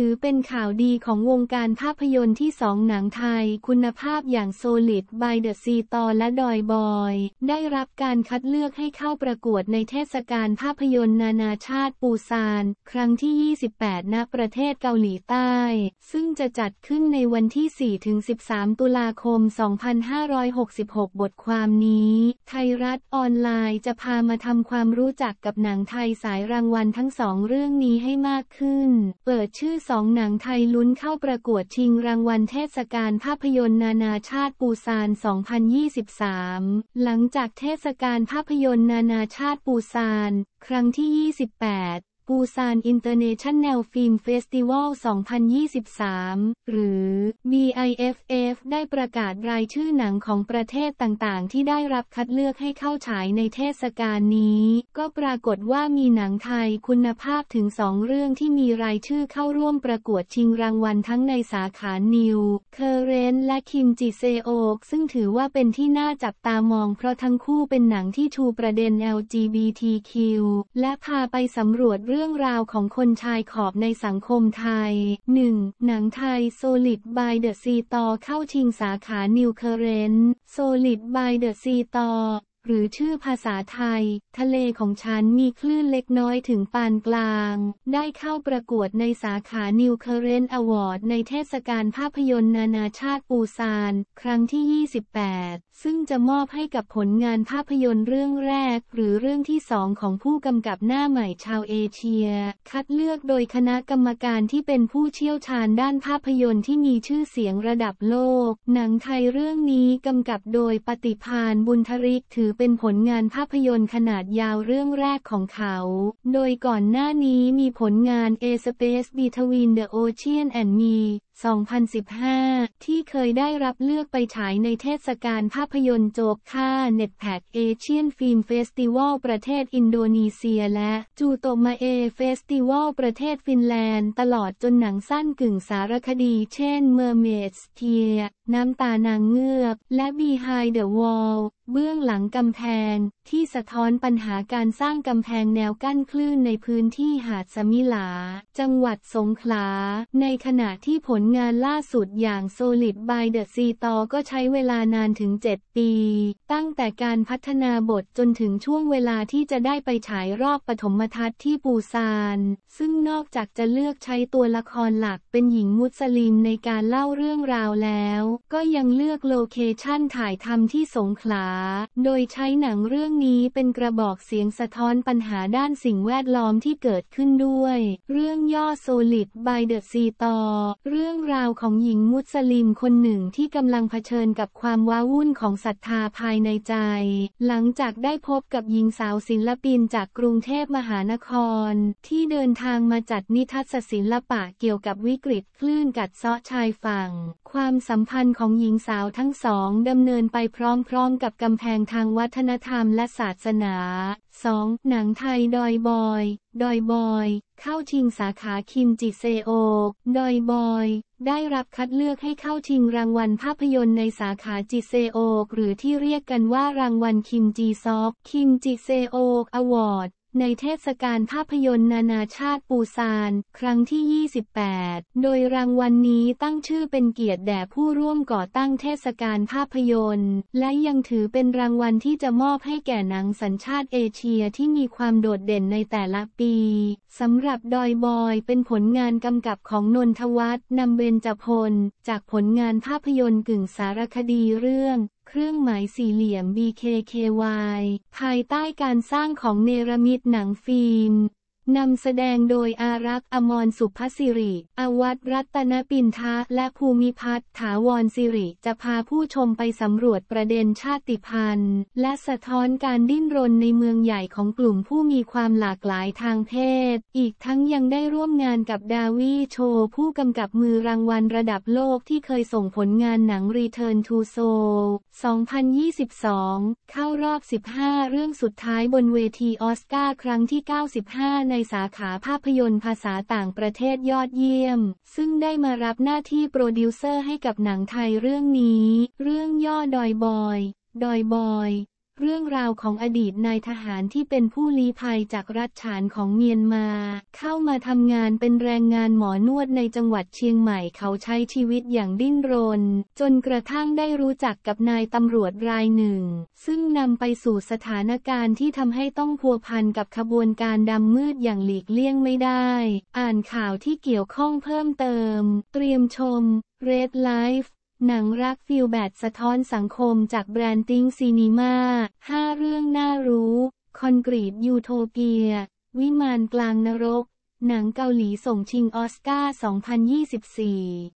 ถือเป็นข่าวดีของวงการภาพยนตร์ที่สองหนังไทยคุณภาพอย่างโซลิดบายเดอะซีตอและดอยบอย ได้รับการคัดเลือกให้เข้าประกวดในเทศกาลภาพยนตร์นานาชาติปูซาน ครั้งที่ 28ณประเทศเกาหลีใต้ ซึ่งจะจัดขึ้นในวันที่4-13 ตุลาคม 2566 บทความนี้ ไทยรัฐออนไลน์จะพามาทำความรู้จักกับหนังไทยสายรางวัลทั้งสองเรื่องนี้ให้มากขึ้นเปิดชื่อสองหนังไทยลุ้นเข้าประกวดชิงรางวัลเทศกาลภาพยนตร์นานาชาติปูซาน 2023 หลังจากเทศกาลภาพยนตร์นานาชาติปูซานครั้งที่ 28ปูซานอินเตอร์เนชั่นแนลฟิล์มเฟสติวัล 2023 หรือ BIFF ได้ประกาศรายชื่อหนังของประเทศต่าง ๆ ที่ได้รับคัดเลือกให้เข้าฉายในเทศกาลนี้ ก็ปรากฏว่ามีหนังไทยคุณภาพถึงสองเรื่องที่มีรายชื่อเข้าร่วมประกวดชิงรางวัลทั้งในสาขานิวเคเรนและคิมจิเซโอกซึ่งถือว่าเป็นที่น่าจับตามองเพราะทั้งคู่เป็นหนังที่ชูประเด็น LGBTQ และพาไปสำรวจเรื่องรื่องราวของคนชายขอบในสังคมไทย 1. หนังไทย Solid by the Sea ต่อเข้าชิงสาขา New Current Solid by the Sea ต่อหรือชื่อภาษาไทย ทะเลของฉันมีคลื่นเล็กน้อยถึงปานกลาง ได้เข้าประกวดในสาขา New Current Award ในเทศกาลภาพยนตร์นานาชาติปูซาน ครั้งที่ 28 ซึ่งจะมอบให้กับผลงานภาพยนตร์เรื่องแรก หรือเรื่องที่สองของผู้กำกับหน้าใหม่ชาวเอเชีย คัดเลือกโดยคณะกรรมการที่เป็นผู้เชี่ยวชาญด้านภาพยนตร์ที่มีชื่อเสียงระดับโลก หนังไทยเรื่องนี้กำกับโดยปฏิพานบุญทริกถือเป็นผลงานภาพยนตร์ขนาดยาวเรื่องแรกของเขา โดยก่อนหน้านี้มีผลงาน A Space Between the Ocean and Me 2015 ที่เคยได้รับเลือกไปฉายในเทศกาลภาพยนตร์โจกค่าเน็ตแพคเอเชียนฟิล์มเฟสติวัลประเทศอินโดนีเซียและจูโตมาเอเฟสติวัลประเทศฟินแลนด์ตลอดจนหนังสั้นกึ่งสารคดี เช่นเมอร์เมดสเทียน้ำตานางเงือก และบีไฮเดอะวอลเบื้องหลังกำแพง ที่สะท้อนปัญหาการสร้างกำแพงแนวกั้นคลื่นในพื้นที่หาดสมิลา จังหวัดสงขลา ในขณะที่ผลงานล่าสุดอย่าง Solid by the Sea ตอก็ใช้เวลานานถึง 7 ปี ตั้งแต่การพัฒนาบทจนถึงช่วงเวลาที่จะได้ไปฉายรอบปฐมทัศน์ที่ปูซาน ซึ่งนอกจากจะเลือกใช้ตัวละครหลักเป็นหญิงมุสลิมในการเล่าเรื่องราวแล้ว ก็ยังเลือกโลเคชั่นถ่ายทำที่สงขลา โดยใช้หนังเรื่องนี้เป็นกระบอกเสียงสะท้อนปัญหาด้านสิ่งแวดล้อมที่เกิดขึ้นด้วย เรื่องย่อ Solid by the Sea ตอเรื่องรื่องราวของหญิงมุสลิมคนหนึ่งที่กำลังเผชิญกับความว้าวุ่นของศรัทธาภายในใจ หลังจากได้พบกับหญิงสาวศิลปินจากกรุงเทพมหานครที่เดินทางมาจัดนิทรรศศิลปะเกี่ยวกับวิกฤตคลื่นกัดเซาะชายฝั่ง ความสัมพันธ์ของหญิงสาวทั้งสองดำเนินไปพร้อมๆ กับกำแพงทางวัฒนธรรมและศาสนา 2. หนังไทย ดอยบอย ดอยบอย เข้าชิงสาขาคิมจิเซโอดอยบอย ได้รับคัดเลือกให้เข้าชิงรางวัลภาพยนตร์ในสาขาจิเซโอกหรือที่เรียกกันว่ารางวัลคิมจีซอฟคิมจิเซโอกอวอร์ดในเทศกาลภาพยนตร์นานาชาติปูซาน ครั้งที่ 28 โดยรางวัลนนี้ตั้งชื่อเป็นเกียรติแด่ผู้ร่วมก่อตั้งเทศกาลภาพยนตร์ และยังถือเป็นรางวัลที่จะมอบให้แก่หนังสัญชาติเอเชียที่มีความโดดเด่นในแต่ละปี สำหรับดอยบอยเป็นผลงานกำกับของนนทวัฒน์นำเบญจพลจากผลงานภาพยนตร์กึ่งสารคดีเรื่องเครื่องหมายสี่เหลี่ยม BKKY ภายใต้การสร้างของเนรมิตหนังฟิล์มนำแสดงโดยอารักษ์อมรสุภสิริ อวัตรัตนปินทะและภูมิพัฒน์ถาวรสิริจะพาผู้ชมไปสำรวจประเด็นชาติพันธุ์ และสะท้อนการดิ้นรนในเมืองใหญ่ของกลุ่มผู้มีความหลากหลายทางเพศ อีกทั้งยังได้ร่วมงานกับดาวีโช ผู้กำกับมือรางวัลระดับโลกที่เคยส่งผลงานหนัง Return to s o u l 2022 เข้ารอบ 15 เรื่องสุดท้ายบนเวทีออสการ์ครั้งที่ 95ในในสาขาภาพยนตร์ภาษาต่างประเทศยอดเยี่ยม ซึ่งได้มารับหน้าที่โปรดิวเซอร์ให้กับหนังไทยเรื่องนี้ เรื่องย่อดอยบอย ดอยบอยเรื่องราวของอดีตนายทหารที่เป็นผู้ลี้ภัยจากรัฐฉานของเมียนมา เข้ามาทำงานเป็นแรงงานหมอนวดในจังหวัดเชียงใหม่เขาใช้ชีวิตอย่างดิ้นรน จนกระทั่งได้รู้จักกับนายตำรวจรายหนึ่ง ซึ่งนำไปสู่สถานการณ์ที่ทำให้ต้องพัวพันกับขบวนการดำมืดอย่างหลีกเลี่ยงไม่ได้ อ่านข่าวที่เกี่ยวข้องเพิ่มเติม เตรียมชม Red Life หนังรักฟิลแบดสะท้อนสังคมจากแบรนดติ้งซีนีมา5 เรื่องน่ารู้ คอนกรีต ยูโทเปีย วิมานกลางนรก หนังเกาหลีส่งชิงออสการ์ 2024